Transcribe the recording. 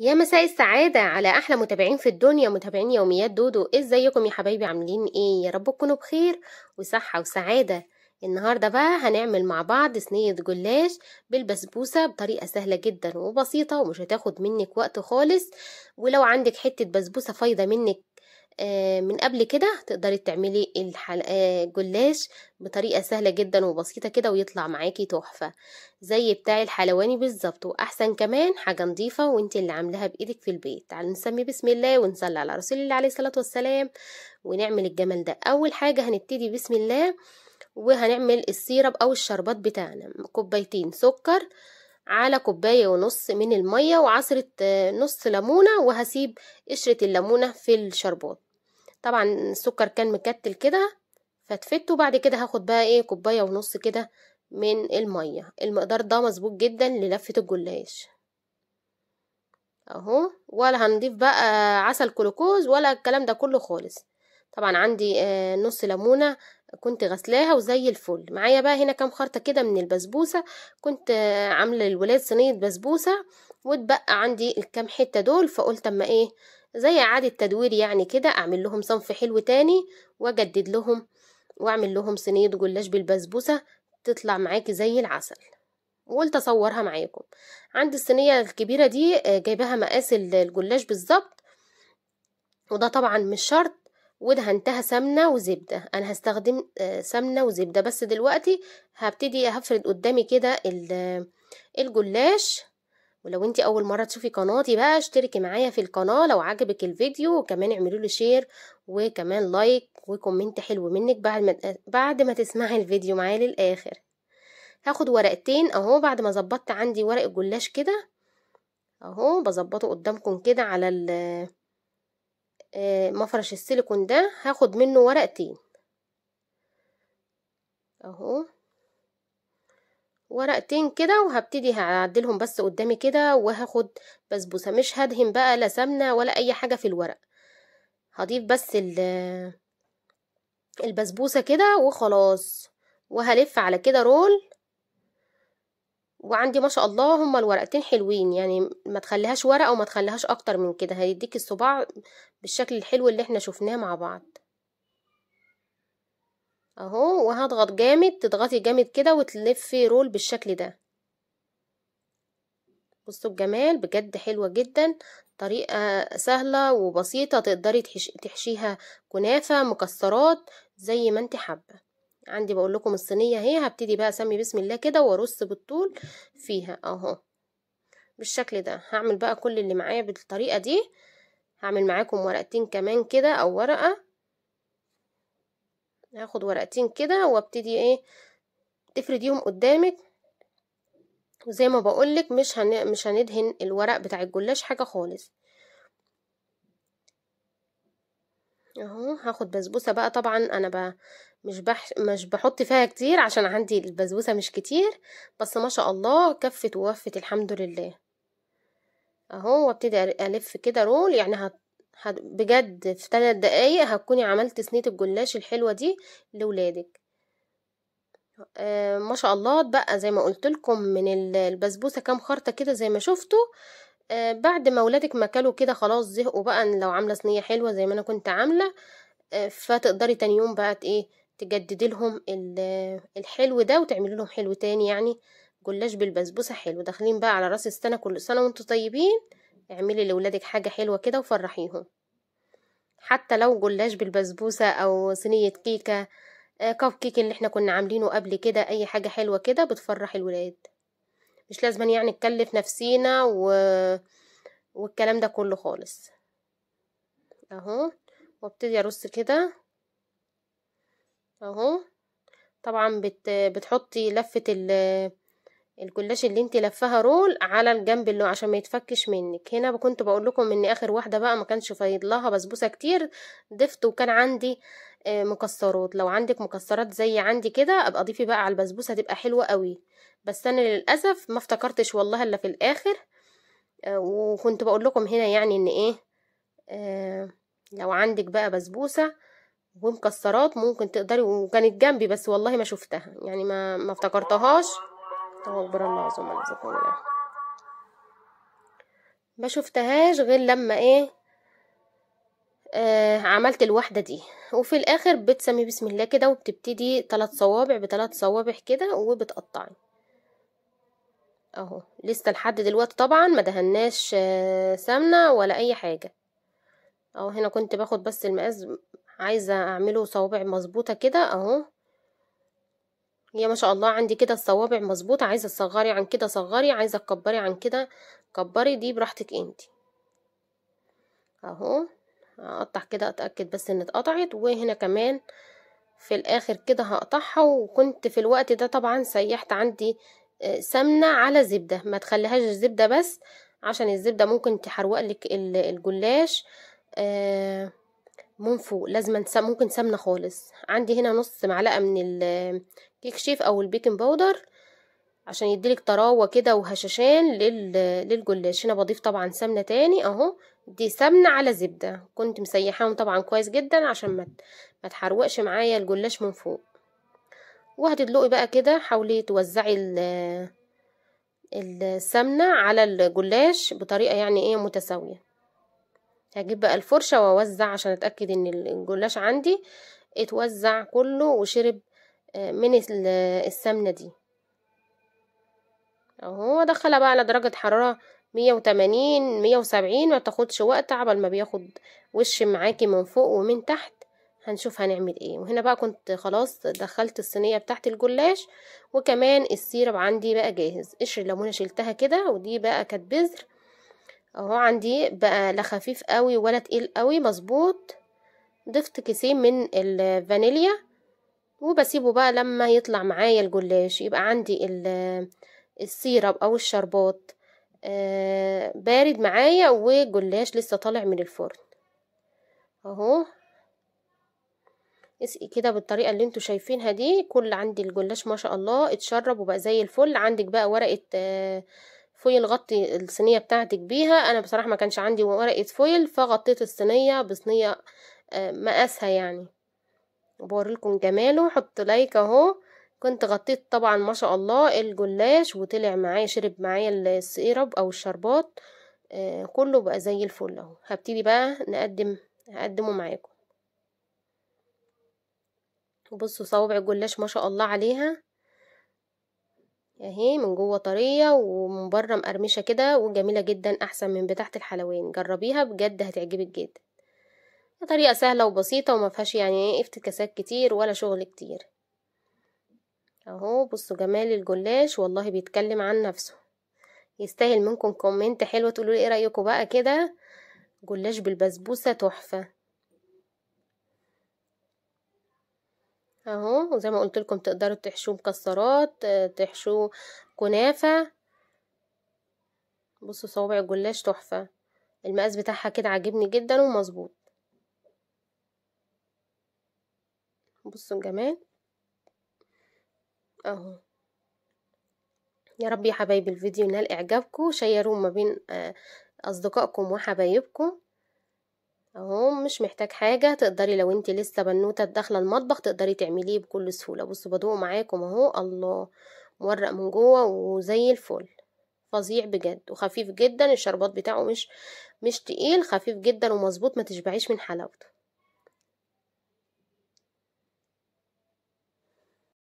يا مساء السعادة على أحلى متابعين في الدنيا متابعين يوميات دودو ازيكم إيه يا حبايبي عاملين ايه يا رب تكونوا بخير وصحة وسعادة النهاردة بقى هنعمل مع بعض صينية جلاش بالبسبوسة بطريقة سهلة جدا وبسيطة ومش هتاخد منك وقت خالص ولو عندك حتة بسبوسة فايضة منك آه، من قبل كده تقدري تعملي الجلاش آه، بطريقة سهلة جدا وبسيطة كده ويطلع معاكي تحفة زي بتاع الحلواني بالظبط واحسن كمان حاجة نضيفة وانت اللي عاملاها بايدك في البيت تعالي نسمي بسم الله ونصلي على رسول الله عليه الصلاة والسلام ونعمل الجمل ده اول حاجة هنبتدي بسم الله وهنعمل السيرب او الشربات بتاعنا كوبايتين سكر على كوباية ونص من المية وعصرة آه، نص ليمونة وهسيب قشرة الليمونة في الشربات طبعا السكر كان مكتل كده فتفته بعد كده هاخد بقى ايه كوبايه ونص كده من الميه المقدار ده مظبوط جدا للفه الجلاش اهو ولا هنضيف بقى عسل كلوكوز ولا الكلام ده كله خالص طبعا عندي آه، نص ليمونه كنت غسلاها وزي الفل معايا بقى هنا كام خرطه كده من البسبوسه كنت آه، عامله للولاد صينيه بسبوسه واتبقى عندي الكام حته دول فقلت اما ايه زي إعادة تدوير يعني كده أعمل لهم صنف حلو تاني وأجدد لهم وأعمل لهم صينية جلاش بالبسبوسة تطلع معاكي زي العسل وقلت أصورها معاكم عند الصينية الكبيرة دي آه، جايباها مقاس الجلاش بالظبط وده طبعا مش شرط ودهنتها سمنه وزبده انا هستخدم آه، سمنه وزبده بس دلوقتي هبتدي هفرد قدامي كده آه، الجلاش ولو انت اول مره تشوفي قناتي بقى اشتركي معايا في القناه لو عجبك الفيديو وكمان اعملي له شير وكمان لايك وكومنت حلو منك بعد ما آه، بعد ما تسمعي الفيديو معايا للاخر هاخد ورقتين اهو بعد ما ظبطت عندي ورق الجلاش كده اهو بظبطه قدامكم كده على آه، مفرش السيليكون ده هاخد منه ورقتين اهو ورقتين كده وهبتدي هعدلهم بس قدامي كده وهاخد بسبوسه مش هدهن بقى لا سمنه ولا اي حاجه في الورق هضيف بس البسبوسه كده وخلاص وهلف على كده رول وعندي ما شاء الله هما الورقتين حلوين يعني ما تخليهاش ورقه وما تخليهاش اكتر من كده هيديك الصباع بالشكل الحلو اللي احنا شفناه مع بعض اهو وهضغط جامد تضغطي جامد كده وتلفي رول بالشكل ده بصوا الجمال بجد حلوة جدا طريقة سهلة وبسيطة تقدري تحشيها كنافة مكسرات زي ما انت حابة عندي بقول لكم الصينية اهي هبتدي بقى اسمي بسم الله كده وارص بالطول فيها اهو بالشكل ده هعمل بقى كل اللي معايا بالطريقة دي هعمل معاكم ورقتين كمان كده او ورقة هاخد ورقتين كده وابتدي ايه تفرديهم قدامك وزي ما بقولك مش هن... مش هندهن الورق بتاع الجلاش حاجه خالص اهو هاخد بسبوسه بقى طبعا انا ب... مش بح... مش بحط فيها كتير عشان عندي البسبوسه مش كتير بس ما شاء الله كفت ووفت الحمد لله اهو وابتدي الف كده رول يعني هت... بجد في ثلاث دقايق هتكوني عملت صينيه الجلاش الحلوه دي لولادك آه ما شاء الله اتبقى زي ما قلت لكم من البسبوسه كام خرطه كده زي ما شفتوا آه بعد ما ولادك ما كلوا كده خلاص زهقوا بقى لو عامله صينيه حلوه زي ما انا كنت عامله آه فتقدري تاني يوم بقى ايه تجددي لهم الحلو ده وتعملي لهم حلو تاني يعني جلاش بالبسبوسه حلو داخلين بقى على راس السنه كل سنه وانتم طيبين اعملي لولادك حاجة حلوة كده وفرحيهم حتى لو جلاش بالبسبوسة أو صينية كيكة آه كب كيك اللي احنا كنا عاملينه قبل كده أي حاجة حلوة كده بتفرح الولاد مش لازم يعني نكلف نفسينا و... والكلام ده كله خالص اهو وابتدي ارص كده اهو طبعا بت... بتحطي لفة ال الكلاش اللي انت لفها رول على الجنب اللي عشان ما يتفكش منك هنا كنت بقول لكم ان اخر واحده بقى ما كانش فايض لها بسبوسه كتير ضفت وكان عندي آه، مكسرات لو عندك مكسرات زي عندي كده ابقى ضيفي بقى على البسبوسه تبقى حلوه قوي بس انا للاسف ما افتكرتش والله الا في الاخر آه، وكنت بقول لكم هنا يعني ان ايه آه، لو عندك بقى بسبوسه ومكسرات ممكن تقدري وكانت جنبي بس والله ما شفتها يعني ما ما افتكرتهاش واكبر الله العظمة اللي الله ما شفتهاش غير لما ايه آه عملت الوحده دي وفي الاخر بتسمي بسم الله كده وبتبتدي تلات صوابع بثلاث صوابع كده وبتقطعي اهو لسه لحد دلوقتي طبعا ما دهناش آه سمنه ولا اي حاجه اهو هنا كنت باخد بس المقاس عايزه اعمله صوابع مظبوطه كده اهو هي ما شاء الله عندي كده الصوابع مظبوطة عايزة تصغري عن كده صغري عايزة تكبري عن كده كبري دي براحتك انتي اهو هقطع كده اتأكد بس ان اتقطعت وهنا كمان في الاخر كده هقطعها وكنت في الوقت ده طبعا سيحت عندي آه، سمنة على زبدة ما تخليهاش زبدة بس عشان الزبدة ممكن تحروق لك الجلاش آه، من فوق لازم ممكن سمنه خالص عندي هنا نص معلقه من الكيك شيف او البيكنج باودر عشان يديلك طراوه كده وهشاشان للجلاش هنا بضيف طبعا سمنه تاني اهو دي سمنه على زبده كنت مسيحاهم طبعا كويس جدا عشان ما ما تحروقش معايا الجلاش من فوق وهتدلقي بقى كده حاولي توزعي السمنه على الجلاش بطريقه يعني ايه متساويه هجيب بقى الفرشة واوزع عشان اتأكد ان الجلاش عندي اتوزع كله وشرب آه، من السمنة دي اهو ادخلها بقى على درجة حرارة مية وتمانين مية وسبعين ما تاخدش وقت عبل ما بياخد وش معاكي من فوق ومن تحت هنشوف هنعمل ايه وهنا بقى كنت خلاص دخلت الصينية بتاعت الجلاش وكمان السيرب عندي بقى جاهز قشر الليمونة شلتها كده ودي بقى كانت بذر اهو عندي بقى لا خفيف قوي ولا تقيل قوي مظبوط ضفت كيسين من الفانيليا وبسيبه بقى لما يطلع معايا الجلاش يبقى عندي السيرب او الشربات آه، بارد معايا والجلاش لسه طالع من الفرن اهو اسقي كده بالطريقه اللي انتم شايفينها دي كل عندي الجلاش ما شاء الله اتشرب وبقى زي الفل عندك بقى ورقه آه، فويل غطي الصينيه بتاعتك بيها انا بصراحه ما كانش عندي ورقه فويل فغطيت الصينيه بصينيه آه، مقاسها يعني بوريلكم جماله حط لايك اهو كنت غطيت طبعا ما شاء الله الجلاش وطلع معايا شرب معايا السيرب او الشربات آه، كله بقى زي الفل اهو هبتدي بقى نقدم هقدمه معاكم بصوا صوابع الجلاش ما شاء الله عليها اهي من جوه طريه ومن بره مقرمشه كده وجميله جدا احسن من بتاعه الحلوين جربيها بجد هتعجبك جدا طريقه سهله وبسيطه وما فيهاش يعني ايه افتكاسات كتير ولا شغل كتير اهو بصوا جمال الجلاش والله بيتكلم عن نفسه يستاهل منكم كومنت حلوه تقولوا ايه رايكم بقى كده جلاش بالبسبوسه تحفه اهو زي ما قلت لكم تقدروا تحشوه مكسرات آه، تحشوه كنافه بصوا صوابع الجلاش تحفه المقاس بتاعها كده عاجبني جدا ومظبوط بصوا الجمال اهو يا رب يا حبايبي الفيديو ينال اعجابكم شيروه ما بين آه، اصدقائكم وحبايبكم اهو مش محتاج حاجة تقدري لو انت لسه بنوتة داخلة المطبخ تقدري تعمليه بكل سهولة بصوا بدوق معاكم اهو الله مورق من جوه وزي الفل فظيع بجد وخفيف جدا الشربات بتاعه مش مش تقيل خفيف جدا ومظبوط ما تشبعيش من حلاوته